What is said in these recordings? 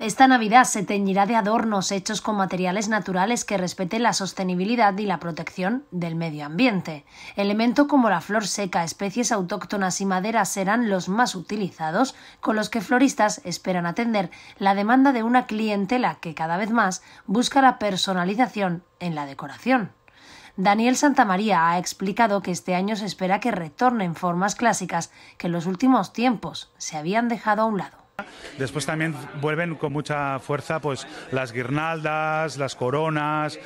Esta Navidad se teñirá de adornos hechos con materiales naturales que respeten la sostenibilidad y la protección del medio ambiente. Elementos como la flor seca, especies autóctonas y maderas serán los más utilizados, con los que floristas esperan atender la demanda de una clientela que cada vez más busca la personalización en la decoración. Daniel Santamaría ha explicado que este año se espera que retornen formas clásicas que en los últimos tiempos se habían dejado a un lado. Después también vuelven con mucha fuerza pues las guirnaldas, las coronas,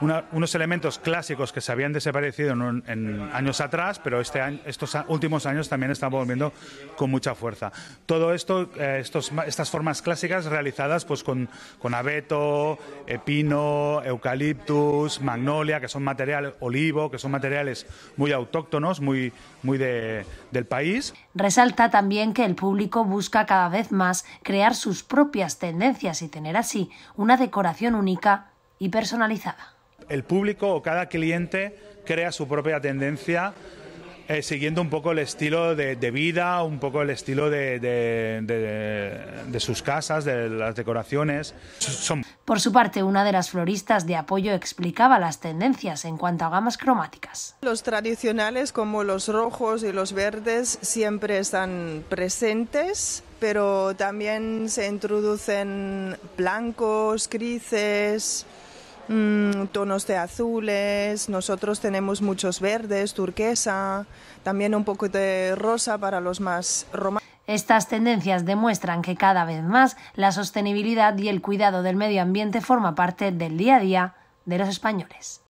unos elementos clásicos que se habían desaparecido en, años atrás, pero este estos últimos años también están volviendo con mucha fuerza. Todo esto, eh, estas formas clásicas realizadas pues con, abeto, eh, pino, eucaliptus, magnolia, que son materiales, olivo, que son materiales muy autóctonos, muy, muy del país. Resalta también que el público busca cada vez más crear sus propias tendencias y tener así una decoración única y personalizada el público o cada cliente crea su propia tendencia eh, siguiendo un poco el estilo de, vida, un poco el estilo de, sus casas, de las decoraciones. Por su parte, una de las floristas de apoyo explicaba las tendencias en cuanto a gamas cromáticas. Los tradicionales como los rojos y los verdes siempre están presentes, pero también se introducen blancos, grises, Mm, tonos de azules, nosotros tenemos muchos verdes, turquesa, también un poco de rosa para los más románticos. Estas tendencias demuestran que cada vez más la sostenibilidad y el cuidado del medio ambiente forma parte del día a día de los españoles.